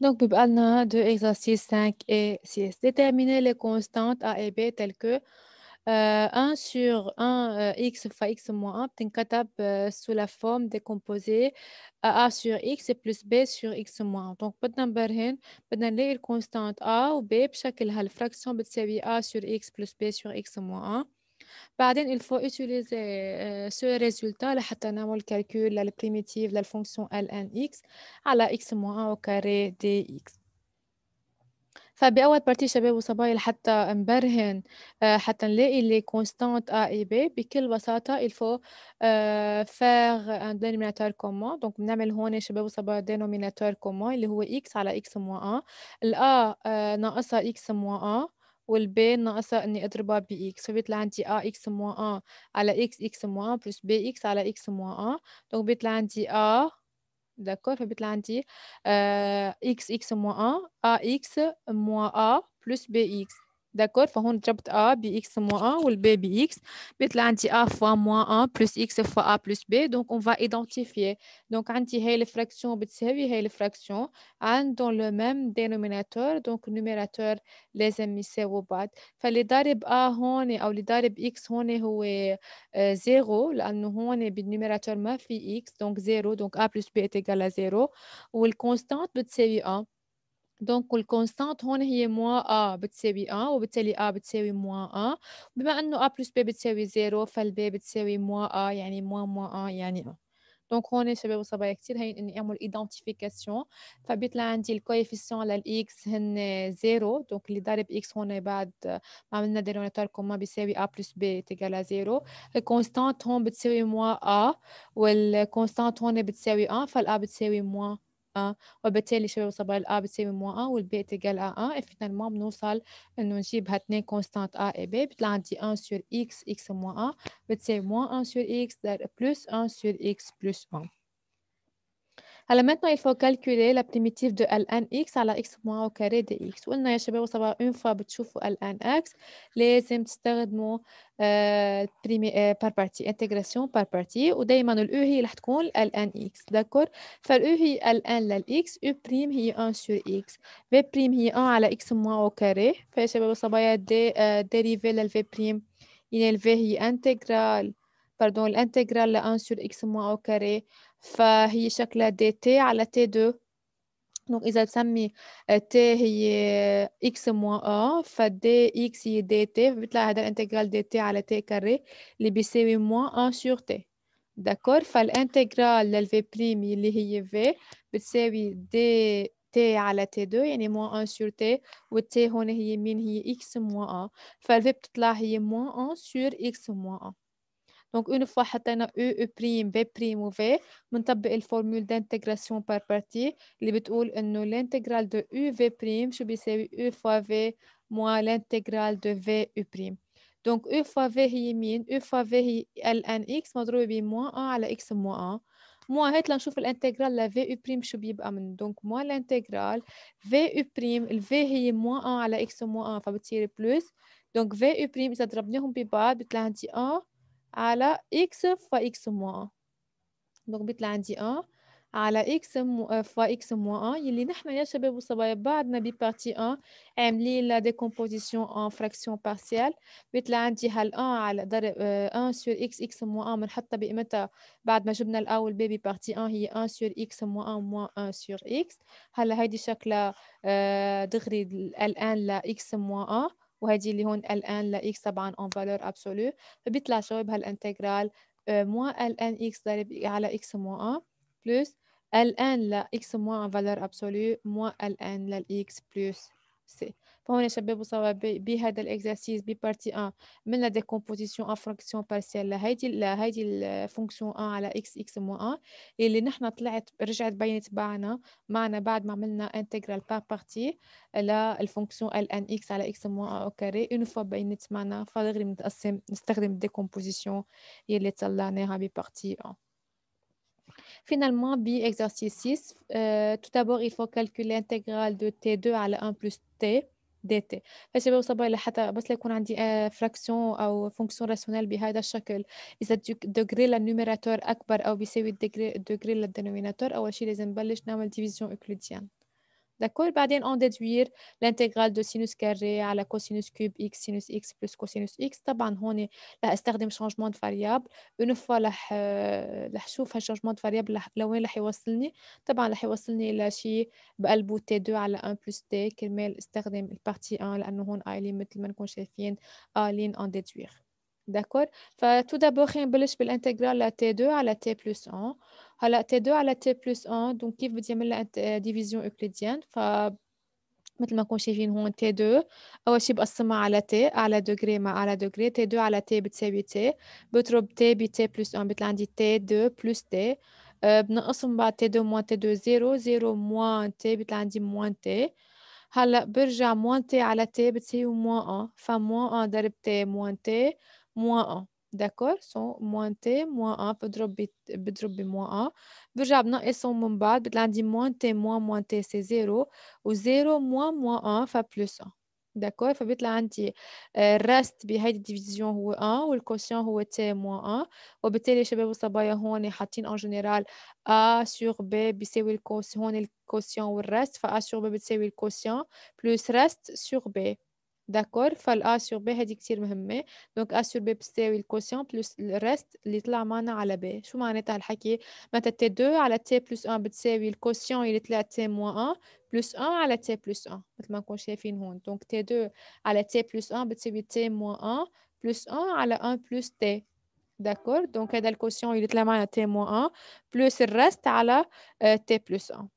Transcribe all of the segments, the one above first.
Donc, nous avons deux exercices 5 et 6. Déterminer les constantes A et B telles que 1 euh, sur 1, euh, x fois x moins 1, est euh, sous la forme décomposée euh, A sur x plus B sur x moins 1. Donc, بدنا نبرهن بدنا نلاقي constantes A ou B Chaque fraction بتساوي A sur x plus B sur x moins 1. بعدين il faut utiliser euh, ce résultat لحتى نعمل calcul للبريميتيف للفونكسيون ln x على x موان او au carré dx فبأول بارتي شباب وصبايا لحتى نبرهن آه، حتى نلاقي لي كونستانت A و B بكل بساطة il faut ان آه، دينوميناتور dénominateur دونك بنعمل هون شباب وصبايا دينوميناتور كومون اللي هو x على x موان 1 ال A آه، ناقصها x موان 1 والبي ناقصة إني أضربها ب إكس فبيطلع عندي أ إكس موا أ على إكس إكس موا أ بلس بي إكس على إكس موا أ دونك بيطلع عندي أ داكور فبيطلع عندي آه، إكس إكس موا أ أ إكس موا أ بلس بي إكس D'accord Donc, on A bx X moins 1 ou B bx, X. Donc, on a A fois moins 1 plus X fois A plus B. Donc, on va identifier. Donc, on fraction qui est fraction. On dans le même dénominateur, donc numérateur, les émissaires au pas. Donc, A X zéro. numérateur n'a X, donc zéro. Donc, A plus B est égal à zéro. ou la constante de égale دونك الكونستانت هون هي موا ا بتساوي ا وبالتالي ا بتساوي موا ا بما انه ا بلس بي بتساوي زيرو فالبي بتساوي موا ا يعني موا موا ا يعني ا دونك هون شباب وصبايا كثير هين اني اعمل ايدنتيفيكاسيون فبيطلع عندي الكويفيسيون للاكس هن زيرو دونك اللي ضارب اكس هون بعد ما عملنا ديرونيتور كوما بيساوي ا بلس بي تيكالا زيرو الكونستانت هون بتساوي موا ا والكونستانت هون بتساوي ا فالا بتساوي موا et finalement nous allons avons une constante A et B, puis là dit 1 sur X, X moins 1, BC moins 1 sur X, plus 1 sur X plus 1. هلا maintenant il faut calculer la primitive de ln x على x moins au carré de x وقلنا يا شباب وصبا une fois بتشوفوا ln x لازم تستخدموا بار بارتي انتجراسيون بار بارتي ودائما الاو هي رح تكون ln x داكور فالاو هي ln x u بريم هي 1 sur x v بريم هي 1 على x moins au carré فيا شباب وصبايا دي ديريفي للفي بريم يعني الفي هي انتجرال باردون الانتجرال ل 1 sur x moins au carré فهي شكلها دي تي على تي دو دونك اذا بسمي تي هي اكس موان ا فدي اكس هي دي تي بيطلع هذا الانتجرال دي تي على تي كاري اللي بيساوي موان ا سور تي داكور فالانتجرال للفي بريم اللي هي في بتساوي دي تي على تي دو يعني موان 1 سور تي والتي هون هي مين هي اكس موان أ فالفي بتطلع هي موان 1 سور اكس موان 1 Donc, une fois حطينا U, U prime, V prime ou V, منطبق formule d'intégration par partie qui dit que l'intégrale de U, V prime U e fois V moins l'intégrale de V, U prime. Donc, U e fois V est min, U e fois V est ln x مضروبة ب moins 1 à x moins 1. Moi, je vais que l'intégrale de V U prime. Donc, moins l'intégrale U prime, le V est moins 1 à la X moins 1, ça va tirer plus. Donc, v prime, ça va tirer plus. Donc, VU prime, plus. على x فا x موان 1 دونك بيطلع عندي 1 على x فا x موان 1 يلي نحنا يا شباب وصبايا بعدنا ببارتي 1 عاملين لا ديكومبوزيسيون ان فراكسيون بارسيال بيطلع عندي هال 1 على ضرب 1 سور x x موان بنحطها بقيمتها بعد ما جبنا الاول بي ببارتي 1 هي 1 سور x موان 1 moins 1 سور x هلا هيدي شكلها دغري euh, الان ل x moins 1 وهيدي اللي هون ال ان لا اكس طبعا اون فالور ابسولو فبيطلع جواب هالانتجرال موان آه، ال ان اكس ضرب على اكس موان بلس ال ان لا اكس موان فالور ابسولو موان ال ان للاكس بلس سي فهنا شباب وصوا بهذا الاكزرسيس ببارتي 1 عملنا دي كومبوزيسيون ان فونكسيون بارسيال لهيدي لهيدي الفونكسيون 1 على اكس اكس موان 1 اللي نحن طلعت رجعت بينت معنا معنا بعد ما عملنا انتجرال بار بارتي للفونكسيون ال ان اكس على اكس موان 1 او كاري اون فوا بينت معنا فدغري نتقسم نستخدم دي كومبوزيسيون يلي طلعناها ببارتي 1 Finalement, B, exercice 6, euh, tout d'abord, il faut calculer l'intégrale de T2 la 1 plus T dt. فشي بوصل إلى حتى بس ليكون عندي فراكسيون أو فونكسيون راسيونيل بهذا الشكل إذا دغري للنوميراتور اكبر او بيساوي دغري للدينوميناتور اول شيء لازم نبلش نعمل ديفيزيون euclidienne. داكور بعدين اون ديدوير لانتيغرال دو سينوس كاري على كوسينوس كوب اكس سينوس اكس بلس كوسينوس اكس طبعا هون راح استخدم شانجمون دو فاريابل اون فوا راح آه، راح شوف هالشانجمون دو فاريابل لوين راح يوصلني طبعا راح يوصلني الى شي بقلبو تي 2 على 1 بلس تي كرمال استخدم البارتي 1 لانه هون اي مثل ما نكون شايفين الين اون ديدوير d'accord tout d'abord je vais intégrer de t2 à t plus 1 à t2 à t plus 1 donc qui veut dire la euh, division euclidienne fa maintenant quand j'ai vu t2 alors je vais assembler à t à degré ma à la degré t2 à t c'est but t but trop t but t plus 1 but t2 plus t euh, nous sommes à t2 moins t2 0. 0 moins t but moins t halà berge à moins t à la t but c'est moins 1 fa moins 1 derrière t moins t Moins 1, d'accord Moins T, moins 1, on va le moins 1. Pour les autres, ils sont différents. dit moins T, moins moins T, c'est 0. Ou 0 moins, moins 1, Fa plus 1, d'accord il dit que le reste de cette division 1, ou le quotient 1 moins 1. Pour les jeunes, on met en général A sur B pour savoir le quotient, ou le reste, A sur B c'est le quotient, plus reste sur B. داكور فالا سور بي هادي كتير مهمة دونك ا سور بي بتساوي الكوسيون بلس الرست اللي طلع معنا على بي شو معناتها الحكي متى تي دو على تي بلس ان بتساوي الكوسيون اللي طلع تي موان ان بلس ان على تي بلس ان متل ما نكون شايفين هون دونك تي دو على تي بلس ان بتساوي تي موان ان بلس ان على ان بلس تي داكور دونك هذا الكوسيون اللي طلع معنا تي موان ان بلس الرست على تي بلس ان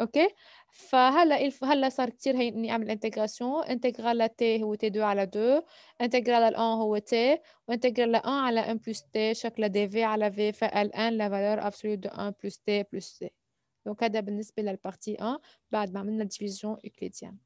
اوكي فهلا الف... هلا صار كثير هي اني اعمل انتجراسيون انتجرال تي هو تي 2 على 2 انتجرال ال 1 هو تي وانتجرال 1 على 1 بلس تي شكل دي في على في فال ان لا فالور ابسولو دو 1 بلس تي بلس تي دونك هذا بالنسبه للبارتي 1 بعد ما عملنا ديفيزيون اوكليديان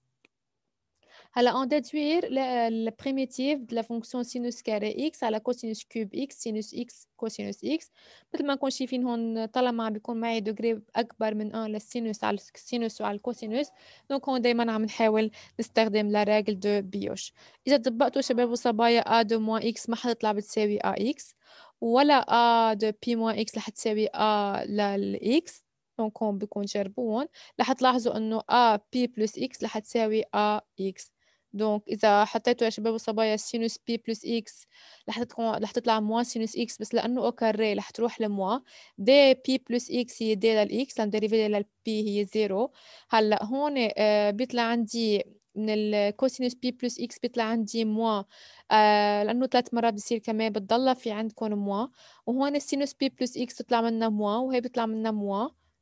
هلا اون déduire euh, le primitif de la fonction sinus carré على كوسينوس كوب اكس سينوس اكس كوسينوس اكس مثل ما نكون شايفين هون طالما بيكون معي دوغري اكبر من 1 للسينوس على السينوس وعلى الكوسينوس دونك هون دائما عم نحاول نستخدم لا راجل دو بيوش اذا طبقتوا شباب وصبايا ا دو موان اكس ما حتطلع بتساوي ا اكس ولا ا دو بي موان اكس رح تساوي ا للاكس دونك هون بكون جربوهم رح تلاحظوا انه ا بي بلس اكس رح تساوي ا اكس دونك اذا حطيتوا يا شباب وصبايا سينوس بي بلس اكس رح رح تطلع موا سينوس اكس بس لانه او كاري رح تروح لموا دي بي بلس اكس هي دي للاكس لان ديريفيتي للبي هي زيرو هلا هون آه، بيطلع عندي من الكوسينوس بي بلس اكس بيطلع عندي موا آه، لانه ثلاث مرات بصير كمان بتضلها في عندكم موا وهون السينوس بي بلس اكس بتطلع منا موا وهي بيطلع منا موا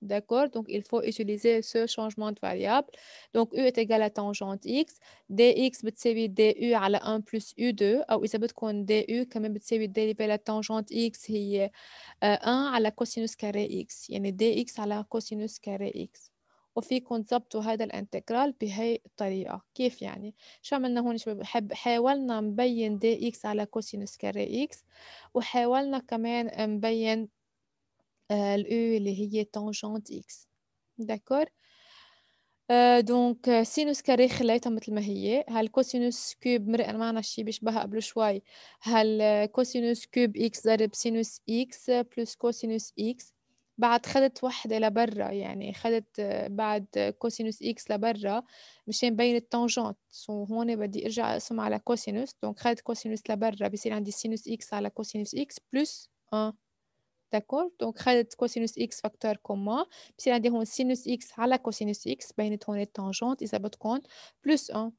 D'accord Donc, il faut utiliser ce changement de variable. Donc, U est égal à tangente X. dx بتساوي du la 1 plus U2 Ou إذا بدكم du كمان بتساوي dérivé la tangente X est 1 euh, la cosinus carré X يعني dx la cosinus carré X وفيكم تضبطوا هذا Je كيف يعني شو عملنا هون شباب de نبين dx على cosinus carré x وحاولنا كمان نبين الأو اللي هي تانجنت إكس داكور دونك سينوس كاري خليتها مثل ما هي هل كوسينوس كوب مرق معنا شي بيشبهها قبل شوي هل كوسينوس كوب إكس ضرب سينوس إكس بلس كوسينوس إكس بعد خدت وحدة لبرا يعني خدت آه، بعد كوسينوس إكس لبرا مشان بين التانجنت وهون بدي أرجع أقسم على كوسينوس دونك خدت كوسينوس لبرا بصير عندي سينوس إكس على كوسينوس إكس بلس 1 D'accord Donc, cosinus x facteur commun. Puis, on y a sinus x à la cosinus x, ben, il tangente, a des tangentes, il y a des comptes, plus 1.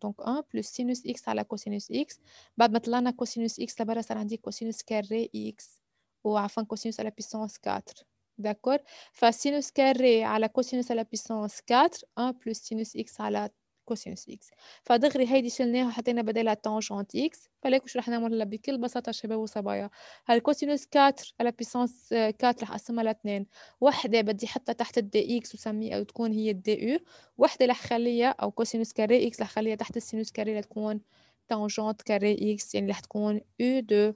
Donc 1 plus sinus x à la cosinus x. Bah, maintenant, cosinus x, là-bas, ça rendit cosinus carré x. Ou enfin, cosinus à la puissance 4. D'accord Fa sinus carré à la cosinus à la puissance 4. 1 plus sinus x à la كوسينوس اكس فدغري هيدي شلناها وحطينا بدالها تانجونت اكس فليك وش رح نعمل هلا بكل بساطه شباب وصبايا هالكوسينوس 4 على بيسانس 4 آه، رح اقسمها لاتنين وحده بدي احطها تحت الدي اكس وسميها تكون هي الدي او وحده رح خليها او كوسينوس كاري اكس رح خليها تحت السينوس كاري لتكون تانجونت كاري اكس يعني رح تكون او 2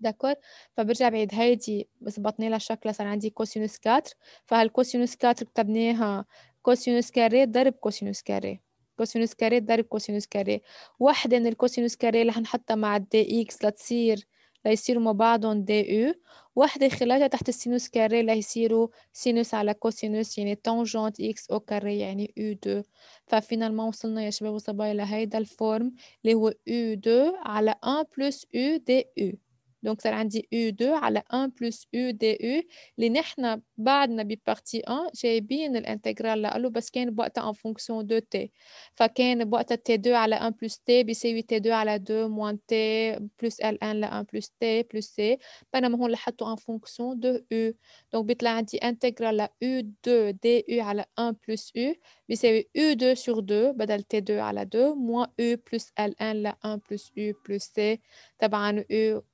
داكور فبرجع بعيد هيدي ظبطنا لها الشكل صار عندي كوسينوس 4 فهالكوسينوس 4 كتبناها كوسينوس كاري ضرب كوسينوس كاري كوسينوس كاري ضرب كوسينوس كاري واحدة من الكوسينوس كاري اللي حنحطها مع الدي إكس لتصير ليصيروا مع بعضهم دي او واحدة خلالها تحت السينوس كاري ليصيروا سينوس على كوسينوس يعني تانجونت اكس او كاري يعني او دو ففينالمون وصلنا يا شباب وصبايا لهيدا الفورم اللي هو او دو على ان بلس او دي او Donc, ça rendit dit U2 à la 1 plus U DU. L'inéchna, bad n'a pas parti 1, j'ai bien l'intégrale là, parce qu'il y en fonction de T. Fait qu'il y a une boîte T2 à la 1 plus T, puis T2 à la 2 moins T, plus L1 la 1 plus T, plus C. Ben, on l'a fait en fonction de U. Donc, bit là, dit intégrale la U2 DU à la 1 plus U, puis U2 sur 2, badal T2 à la 2, moins U plus L1 la 1 plus U plus C. T'as U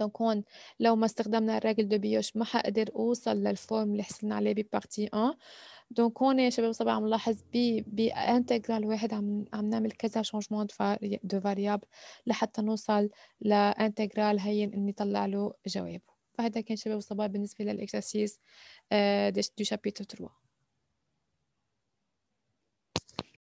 دونك هون لو ما استخدمنا الراجل دو بيوش ما حقدر اوصل للفورم اللي حصلنا عليه ببارتي 1 دونك هون يا شباب طبعا عم نلاحظ انتجرال واحد عم عم نعمل كذا شونجمون دو فاريابل لحتى نوصل لانتجرال هين اني طلع له جوابه فهذا كان شباب وصبايا بالنسبه للاكسرسيز دو شابيتر 3